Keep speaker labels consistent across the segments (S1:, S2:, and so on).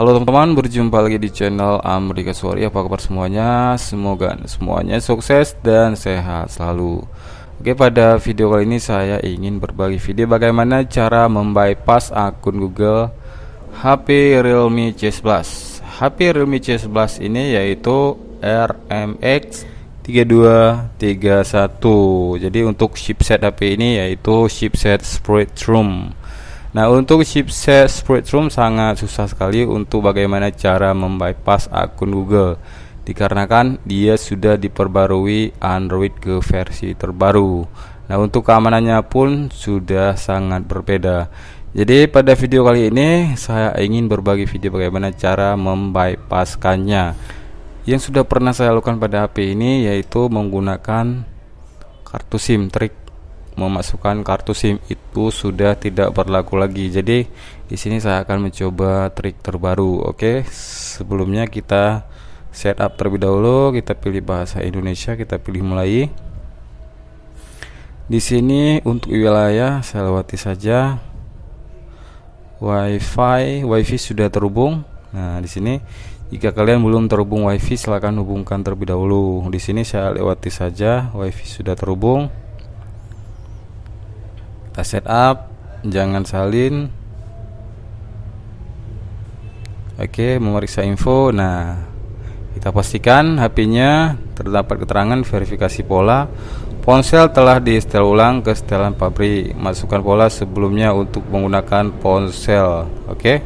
S1: Halo teman-teman, berjumpa lagi di channel Amri Kaswari. Apa kabar semuanya? Semoga semuanya sukses dan sehat selalu. Oke, pada video kali ini saya ingin berbagi video bagaimana cara membypass akun Google HP Realme C11. HP Realme C11 ini yaitu RMX 3231. Jadi untuk chipset HP ini yaitu chipset Spreadtrum. Nah untuk chipset Spreadroom sangat susah sekali untuk bagaimana cara membypass akun Google dikarenakan dia sudah diperbarui Android ke versi terbaru. Nah untuk keamanannya pun sudah sangat berbeda. Jadi pada video kali ini saya ingin berbagi video bagaimana cara membypasskannya. Yang sudah pernah saya lakukan pada HP ini yaitu menggunakan kartu SIM, trik memasukkan kartu SIM itu sudah tidak berlaku lagi. Jadi di sini saya akan mencoba trik terbaru. Oke, sebelumnya kita setup terlebih dahulu, kita pilih bahasa Indonesia, kita pilih mulai. Di sini untuk wilayah saya lewati saja. WiFi, WiFi sudah terhubung. Nah, di sini jika kalian belum terhubung WiFi silahkan hubungkan terlebih dahulu. Di sini saya lewati saja, WiFi sudah terhubung kita up jangan salin Oke, memeriksa info. Nah, kita pastikan HP-nya terdapat keterangan verifikasi pola. Ponsel telah di setel ulang ke setelan pabrik. Masukkan pola sebelumnya untuk menggunakan ponsel. Oke.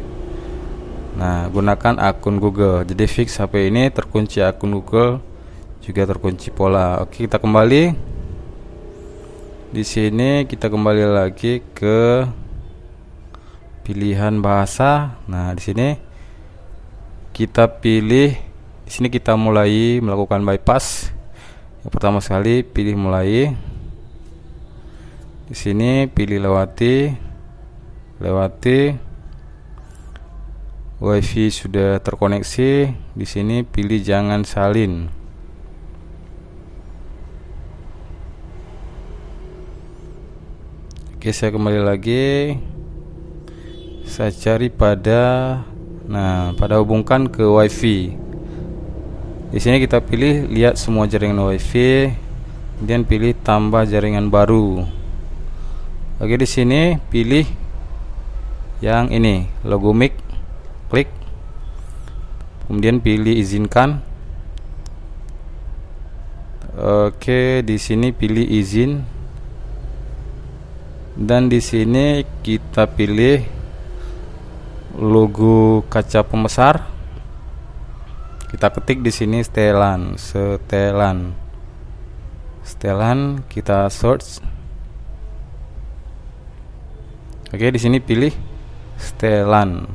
S1: Nah, gunakan akun Google. Jadi fix HP ini terkunci akun Google juga terkunci pola. Oke, kita kembali di sini kita kembali lagi ke pilihan bahasa nah di sini kita pilih di sini kita mulai melakukan bypass yang pertama sekali pilih mulai di sini pilih lewati lewati wifi sudah terkoneksi di sini pilih jangan salin Oke, saya kembali lagi. Saya cari pada nah, pada hubungkan ke WiFi. Di sini kita pilih lihat semua jaringan WiFi, kemudian pilih tambah jaringan baru. Oke, di sini pilih yang ini, logo mic. Klik. Kemudian pilih izinkan. Oke, di sini pilih izin dan di sini kita pilih logo kaca pembesar kita ketik di sini setelan setelan setelan kita search oke di sini pilih setelan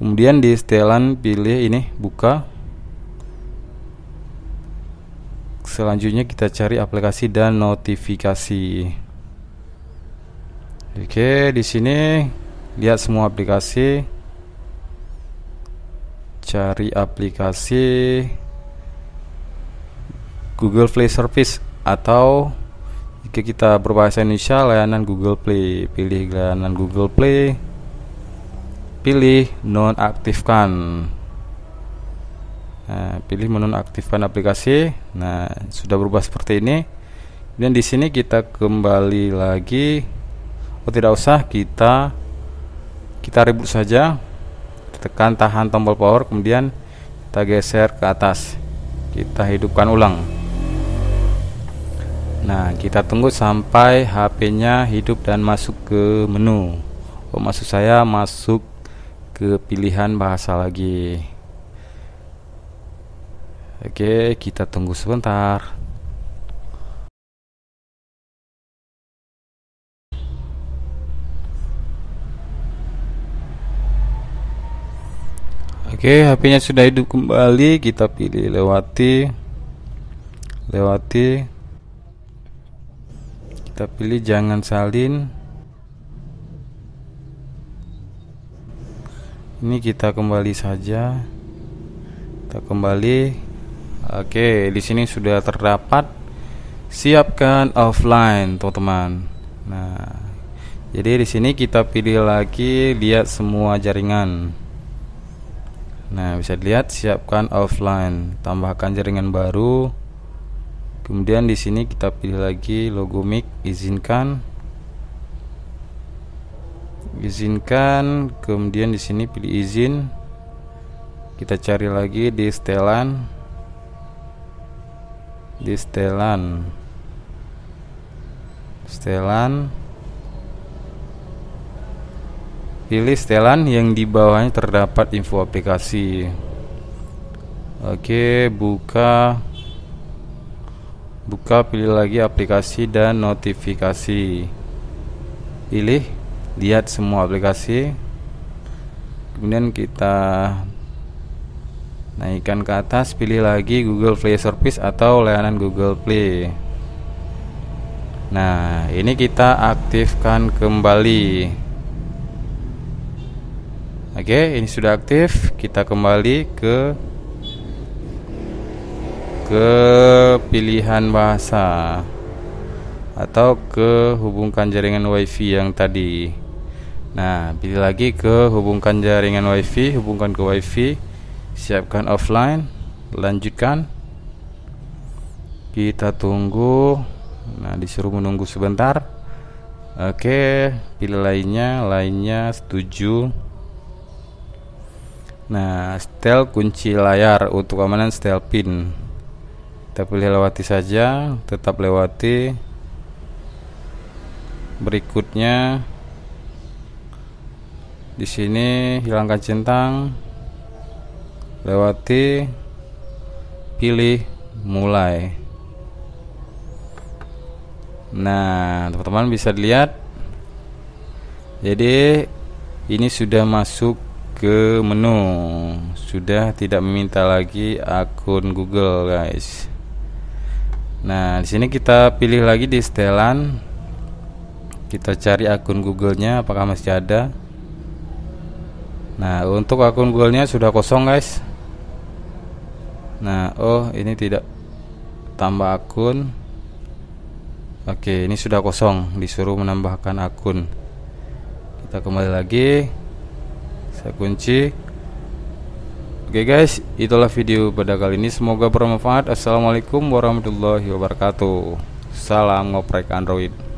S1: kemudian di setelan pilih ini buka selanjutnya kita cari aplikasi dan notifikasi Oke, di sini lihat semua aplikasi. Cari aplikasi Google Play Service atau jika kita berbahasa Indonesia layanan Google Play, pilih layanan Google Play. Pilih nonaktifkan. Nah, pilih menonaktifkan aplikasi. Nah, sudah berubah seperti ini. Dan di sini kita kembali lagi oh tidak usah kita kita reboot saja tekan tahan tombol power kemudian kita geser ke atas kita hidupkan ulang nah kita tunggu sampai HP nya hidup dan masuk ke menu oh, maksud saya masuk ke pilihan bahasa lagi oke kita tunggu sebentar Oke, HP-nya sudah hidup kembali. Kita pilih lewati. Lewati. Kita pilih jangan salin. Ini kita kembali saja. Kita kembali. Oke, di sini sudah terdapat siapkan offline, teman-teman. Nah, jadi di sini kita pilih lagi lihat semua jaringan. Nah, bisa dilihat siapkan offline, tambahkan jaringan baru. Kemudian di sini kita pilih lagi logo mic, izinkan. Izinkan, kemudian di sini pilih izin. Kita cari lagi di setelan. Di setelan. Setelan Pilih setelan yang di bawahnya terdapat info aplikasi. Oke, buka buka pilih lagi aplikasi dan notifikasi. Pilih lihat semua aplikasi. Kemudian kita naikkan ke atas, pilih lagi Google Play Service atau layanan Google Play. Nah, ini kita aktifkan kembali. Oke, okay, ini sudah aktif. Kita kembali ke ke pilihan bahasa atau ke hubungkan jaringan WiFi yang tadi. Nah, pilih lagi ke hubungkan jaringan WiFi, hubungkan ke WiFi, siapkan offline, lanjutkan. Kita tunggu. Nah, disuruh menunggu sebentar. Oke, okay, pilih lainnya, lainnya setuju. Nah, setel kunci layar untuk keamanan setel pin. Kita pilih lewati saja, tetap lewati. Berikutnya di sini hilangkan centang. Lewati pilih mulai. Nah, teman-teman bisa dilihat jadi ini sudah masuk ke menu sudah tidak meminta lagi akun Google guys nah di sini kita pilih lagi di setelan kita cari akun Google nya apakah masih ada nah untuk akun Google nya sudah kosong guys nah oh ini tidak tambah akun oke ini sudah kosong disuruh menambahkan akun kita kembali lagi saya kunci oke guys itulah video pada kali ini semoga bermanfaat assalamualaikum warahmatullahi wabarakatuh salam ngoprek android